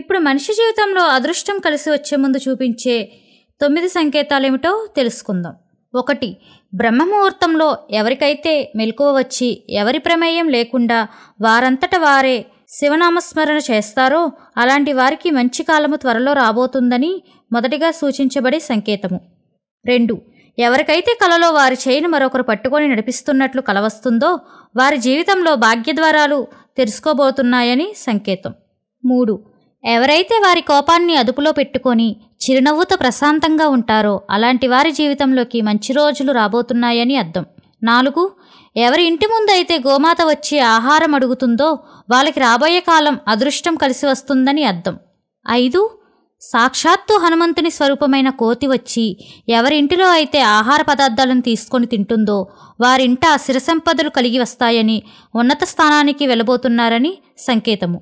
ఇప్పుడు మనిషి జీవితంలో అదృష్టం కలిసి వచ్చే ముందు చూపించే తొమ్మిది సంకేతాలు ఏమిటో తెలుసుకుందాం ఒకటి బ్రహ్మముహూర్తంలో ఎవరికైతే మెలకువ వచ్చి ఎవరి ప్రమేయం లేకుండా వారంతట వారే శివనామస్మరణ చేస్తారో అలాంటి వారికి మంచి కాలము త్వరలో రాబోతుందని మొదటిగా సూచించబడే సంకేతము రెండు ఎవరికైతే కలలో వారి చేయిని మరొకరు పట్టుకొని నడిపిస్తున్నట్లు కలవస్తుందో వారి జీవితంలో భాగ్యద్వారాలు తెలుసుకోబోతున్నాయని సంకేతం మూడు ఎవరైతే వారి కోపాన్ని అదుపులో పెట్టుకొని చిరునవ్వుతో ప్రశాంతంగా ఉంటారో అలాంటి వారి జీవితంలోకి మంచి రోజులు రాబోతున్నాయని అర్థం నాలుగు ఎవరి ఇంటి ముందు అయితే గోమాత వచ్చి ఆహారం అడుగుతుందో వాళ్ళకి రాబోయే కాలం అదృష్టం కలిసి వస్తుందని అర్థం ఐదు సాక్షాత్తు హనుమంతుని స్వరూపమైన కోతి వచ్చి ఎవరింటిలో అయితే ఆహార పదార్థాలను తీసుకొని తింటుందో వారింట సిరసంపదలు కలిగి వస్తాయని ఉన్నత స్థానానికి వెళ్ళబోతున్నారని సంకేతము